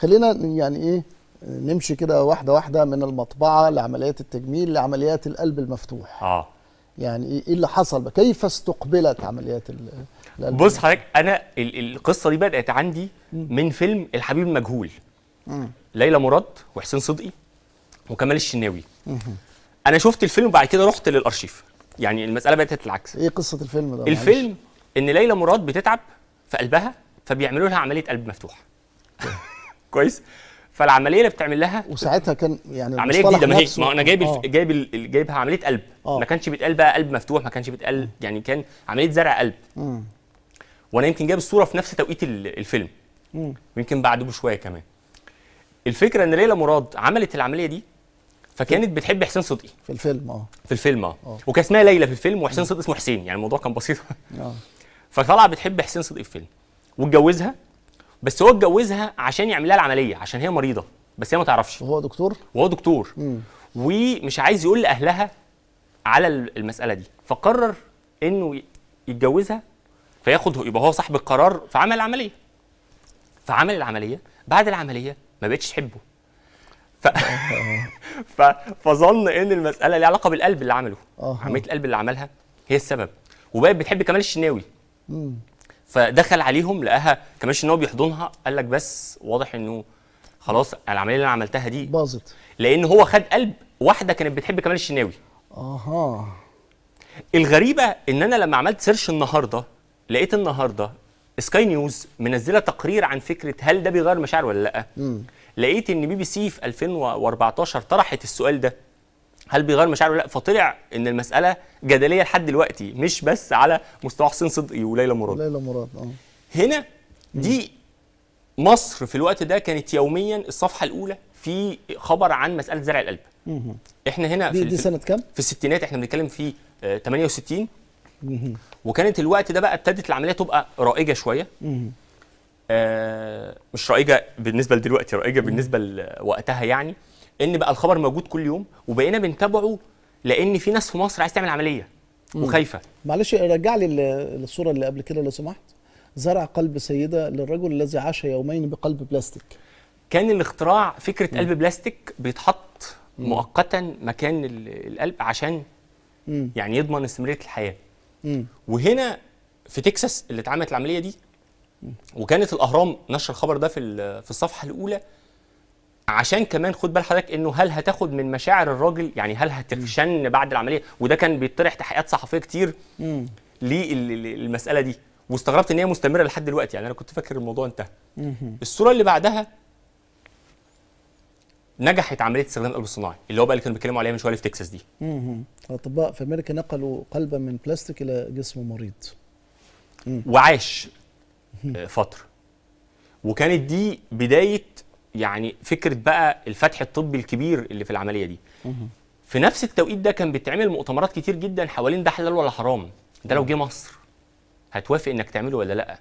خلينا يعني ايه نمشي كده واحده واحده من المطبعه لعمليات التجميل لعمليات القلب المفتوح اه يعني ايه, إيه اللي حصل بقى كيف استقبلت عمليات القلب بص حضرتك انا القصه دي بدات عندي من فيلم الحبيب المجهول ليلى مراد وحسين صدقي وكمال الشناوي انا شفت الفيلم وبعد كده رحت للارشيف يعني المساله بدات العكس ايه قصه الفيلم ده الفيلم ان ليلى مراد بتتعب في قلبها فبيعملوا لها عمليه قلب مفتوح كويس فالعمليه اللي بتعمل لها وساعتها كان يعني عمليه جديده ما هي ما انا جايب آه. جايب جايبها عمليه قلب آه. ما كانش بيتقال بقى قلب مفتوح ما كانش بيتقال يعني كان عمليه زرع قلب وانا يمكن جايب الصوره في نفس توقيت الفيلم ويمكن بعده بشويه كمان الفكره ان ليلى مراد عملت العمليه دي فكانت بتحب حسين صدقي في الفيلم اه في الفيلم آه. اه وكان اسمها ليلى في الفيلم وحسين صدقي اسمه حسين يعني الموضوع كان بسيط اه فطلع بتحب حسين صدقي في الفيلم واتجوزها بس هو اتجوزها عشان يعمل لها العمليه عشان هي مريضه بس هي ما تعرفش وهو دكتور وهو دكتور مم. ومش عايز يقول لاهلها على المساله دي فقرر انه يتجوزها فياخد يبقى هو صاحب القرار فعمل العمليه فعمل العمليه بعد العمليه ما بقتش تحبه ف... ف... فظن ان المساله ليها علاقه بالقلب اللي عمله عمليه القلب اللي عملها هي السبب وبقت بتحب كمال الشناوي فدخل عليهم لقاها كمان ان هو بيحضنها قال لك بس واضح انه خلاص العمليه اللي انا عملتها دي باظت لان هو خد قلب واحده كانت بتحب كمال الشناوي اها الغريبه ان انا لما عملت سيرش النهارده لقيت النهارده سكاي نيوز منزله تقرير عن فكره هل ده بيغير مشاعر ولا لا لقيت ان بي بي سي في 2014 طرحت السؤال ده هل بيغير مشاعره لا فطلع ان المساله جدليه لحد دلوقتي مش بس على مستوى حسين صدقي وليلى مراد ليلى مراد اه هنا دي مصر في الوقت ده كانت يوميا الصفحه الاولى في خبر عن مساله زرع القلب احنا هنا دي في دي سنه كام في الستينات احنا بنتكلم في 68 آه، وكانت الوقت ده بقى ابتدت العمليه تبقى رائجه شويه آه مش رائجه بالنسبه لدلوقتي رائجه بالنسبه لوقتها يعني ان بقى الخبر موجود كل يوم وبقينا بنتابعه لان في ناس في مصر عايز تعمل عمليه وخايفه معلش رجع لي الصوره اللي قبل كده لو سمحت زرع قلب سيده للرجل الذي عاش يومين بقلب بلاستيك كان الاختراع فكره مم. قلب بلاستيك بيتحط مم. مؤقتا مكان القلب عشان مم. يعني يضمن استمراريه الحياه مم. وهنا في تكساس اللي اتعملت العمليه دي مم. وكانت الاهرام نشر الخبر ده في في الصفحه الاولى عشان كمان خد بال حضرتك انه هل هتاخد من مشاعر الراجل يعني هل هتخشن بعد العمليه وده كان بيطرح تحقيقات صحفيه كتير للمساله دي واستغربت ان هي مستمره لحد دلوقتي يعني انا كنت فاكر الموضوع انتهى الصوره اللي بعدها نجحت عمليه استخدام القلب الصناعي اللي هو بقى اللي كانوا بيتكلموا عليها من شويه في تكساس دي اطباء في امريكا نقلوا قلبا من بلاستيك الى جسم مريض وعاش آه، فتره وكانت دي بدايه يعني فكره بقى الفتح الطبي الكبير اللي في العمليه دي في نفس التوقيت ده كان بيتعمل مؤتمرات كتير جدا حوالين ده حلال ولا حرام ده لو جه مصر هتوافق انك تعمله ولا لا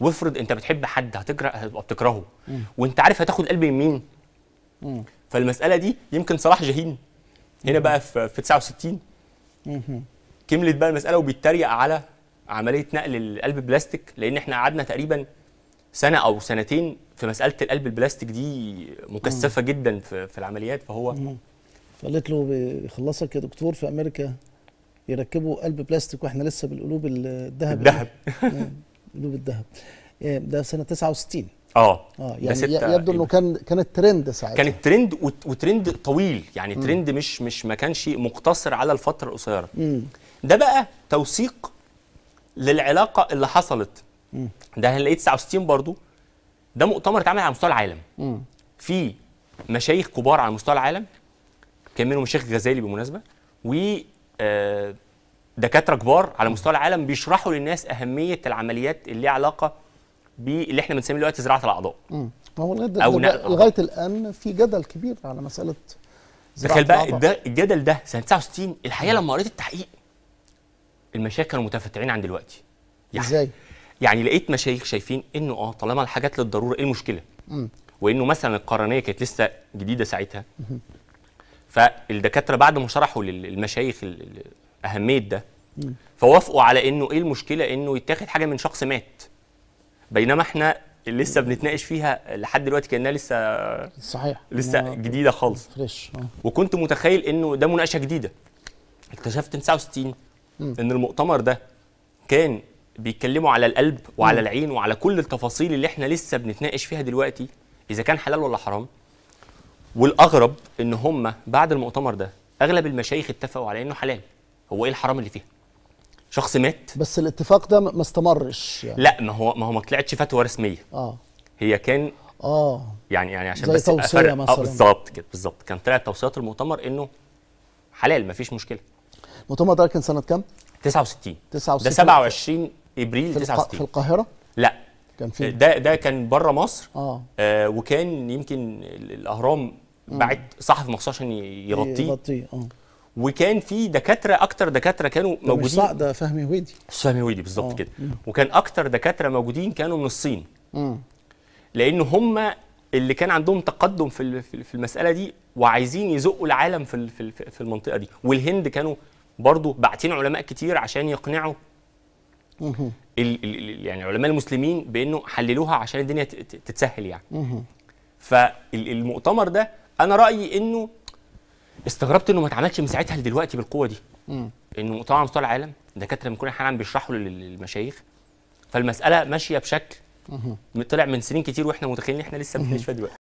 وافرض انت بتحب حد هتكره هتبقى بتكرهه وانت عارف هتاخد قلب مين فالمساله دي يمكن صلاح جاهين هنا بقى في, في 69 كملت بقى المساله وبيتريق على عمليه نقل القلب بلاستيك لان احنا قعدنا تقريبا سنه او سنتين في مساله القلب البلاستيك دي مكثفه جدا في, في العمليات فهو مم. فقالت له بيخلصك يا دكتور في امريكا يركبوا قلب بلاستيك واحنا لسه بالقلوب الذهب الذهب قلوب الذهب آه، ده سنه 69 اه اه يعني يبدو انه كان كانت ترند ساعتها كانت ترند وترند طويل يعني ترند مش مش ما كانش مقتصر على الفتره القصيره ده بقى توثيق للعلاقه اللي حصلت ده هنلاقيه 69 برضو ده مؤتمر اتعمل على مستوى العالم في مشايخ كبار على مستوى العالم كان منهم الشيخ غزالي بالمناسبه و آه، دكاتره كبار على مستوى العالم بيشرحوا للناس اهميه العمليات اللي ليها علاقه باللي احنا بنسميه دلوقتي زراعه الاعضاء ما هو لغايه لغايه الان في جدل كبير على مساله زراعه تخيل بقى ده الجدل ده سنه 69 الحقيقه لما قريت التحقيق المشايخ كانوا متفتعين عن دلوقتي يعني ازاي؟ يعني لقيت مشايخ شايفين انه اه طالما الحاجات للضروره ايه المشكله؟ وانه مثلا القرنيه كانت لسه جديده ساعتها فالدكاتره بعد ما شرحوا للمشايخ اهميه ده فوافقوا على انه ايه المشكله انه يتاخد حاجه من شخص مات بينما احنا لسه بنتناقش فيها لحد دلوقتي كانها لسه صحيح لسه جديده خالص فريش آه. وكنت متخيل انه ده مناقشه جديده اكتشفت 69 ان المؤتمر ده كان بيتكلموا على القلب وعلى م. العين وعلى كل التفاصيل اللي احنا لسه بنتناقش فيها دلوقتي اذا كان حلال ولا حرام والاغرب ان هم بعد المؤتمر ده اغلب المشايخ اتفقوا على انه حلال هو ايه الحرام اللي فيها شخص مات بس الاتفاق ده ما استمرش يعني. لا ما هو ما هو ما طلعتش فتوى رسميه اه هي كان اه يعني يعني عشان زي بس توصيه آه، مثلا بالظبط كده بالظبط كان طلعت توصيات المؤتمر انه حلال ما فيش مشكله المؤتمر ده كان سنه كام 69 69 ده 27 ابريل 69 في القاهره لا كان في ده ده كان بره مصر آه. آه وكان يمكن الاهرام بعت صحفي مخصوص عشان يغطيه يغطيه اه وكان في دكاتره اكتر دكاتره كانوا موجودين مش ده فهمي ويدي فهمي ويدي بالظبط آه. كده مم. وكان اكتر دكاتره موجودين كانوا من الصين امم لان هم اللي كان عندهم تقدم في في المساله دي وعايزين يزقوا العالم في في المنطقه دي والهند كانوا برضو باعتين علماء كتير عشان يقنعوا يعني علماء المسلمين بانه حللوها عشان الدنيا تتسهل يعني فالمؤتمر ده انا رايي انه استغربت انه ما اتعملش من ساعتها لدلوقتي بالقوه دي انه مؤتمر على مستوى العالم دكاتره من كل انحاء العالم بيشرحوا للمشايخ فالمساله ماشيه بشكل طلع من سنين كتير واحنا متخيلين احنا لسه بنشفى دلوقتي